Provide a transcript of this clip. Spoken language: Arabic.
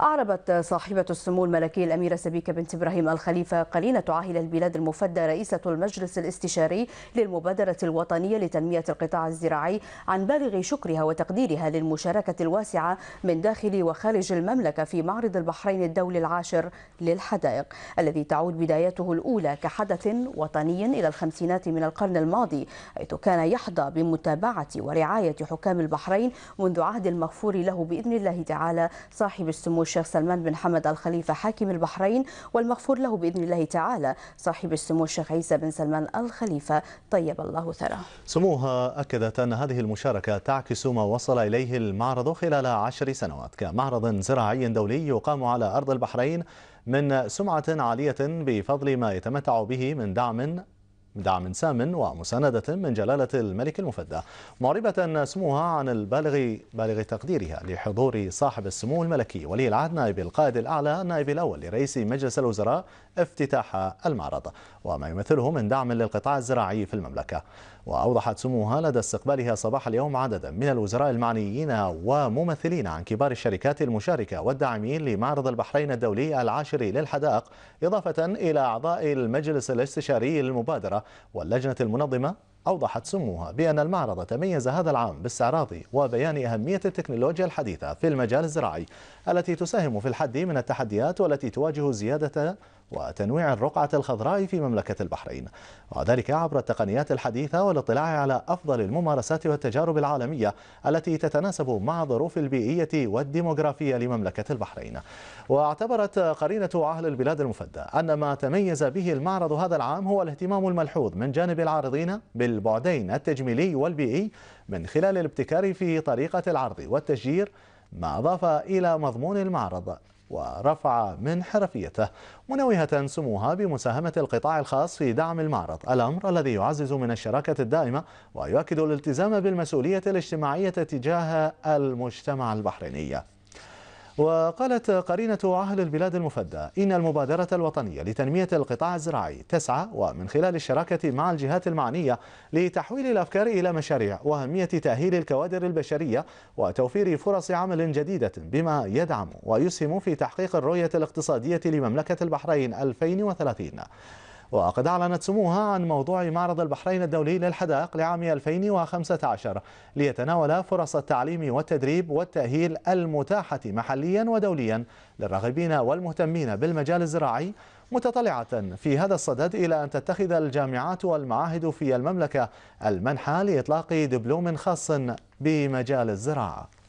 أعربت صاحبة السمو الملكي الأميرة سبيكة بنت إبراهيم الخليفة قرينة عاهل البلاد المفدى رئيسة المجلس الاستشاري للمبادرة الوطنية لتنمية القطاع الزراعي عن بالغ شكرها وتقديرها للمشاركة الواسعة من داخل وخارج المملكة في معرض البحرين الدولي العاشر للحدائق الذي تعود بدايته الأولى كحدث وطني إلى الخمسينات من القرن الماضي حيث كان يحظى بمتابعة ورعاية حكام البحرين منذ عهد المغفور له بإذن الله تعالى صاحب السمو الشيخ سلمان بن حمد الخليفة حاكم البحرين والمغفور له بإذن الله تعالى صاحب السمو الشيخ عيسى بن سلمان الخليفة طيب الله ثراه سموها أكدت أن هذه المشاركة تعكس ما وصل إليه المعرض خلال عشر سنوات كمعرض زراعي دولي يقام على أرض البحرين من سمعة عالية بفضل ما يتمتع به من دعم دعم سام ومساندة من جلالة الملك المفدى معربة سموها عن البالغ بالغ تقديرها لحضور صاحب السمو الملكي ولي العهد نائب القائد الأعلى النائب الأول لرئيس مجلس الوزراء افتتاح المعرض وما يمثله من دعم للقطاع الزراعي في المملكة وأوضحت سموها لدى استقبالها صباح اليوم عددا من الوزراء المعنيين وممثلين عن كبار الشركات المشاركة والداعمين لمعرض البحرين الدولي العاشر للحدائق إضافة إلى أعضاء المجلس الاستشاري للمبادرة واللجنة المنظمة أوضحت سموها بأن المعرض تميز هذا العام باستعراض وبيان أهمية التكنولوجيا الحديثة في المجال الزراعي التي تساهم في الحد من التحديات والتي تواجه زيادة وتنويع الرقعة الخضراء في مملكة البحرين وذلك عبر التقنيات الحديثة والاطلاع على أفضل الممارسات والتجارب العالمية التي تتناسب مع الظروف البيئية والديموغرافية لمملكة البحرين واعتبرت قرينة أهل البلاد المفدى أن ما تميز به المعرض هذا العام هو الاهتمام الملحوظ من جانب العارضين بالبعدين التجميلي والبيئي من خلال الابتكار في طريقة العرض والتشجير ما أضاف إلى مضمون المعرض ورفع من حرفيته منوهة سموها بمساهمة القطاع الخاص في دعم المعرض الأمر الذي يعزز من الشراكة الدائمة ويؤكد الالتزام بالمسؤولية الاجتماعية تجاه المجتمع البحريني وقالت قرينة عهد البلاد المفدى إن المبادرة الوطنية لتنمية القطاع الزراعي تسعى ومن خلال الشراكة مع الجهات المعنية لتحويل الأفكار إلى مشاريع وأهمية تأهيل الكوادر البشرية وتوفير فرص عمل جديدة بما يدعم ويسهم في تحقيق الرؤية الاقتصادية لمملكة البحرين 2030 وقد أعلنت سموها عن موضوع معرض البحرين الدولي للحدائق لعام 2015 ليتناول فرص التعليم والتدريب والتأهيل المتاحة محليا ودوليا للراغبين والمهتمين بالمجال الزراعي متطلعة في هذا الصدد إلى أن تتخذ الجامعات والمعاهد في المملكة المنحة لإطلاق دبلوم خاص بمجال الزراعة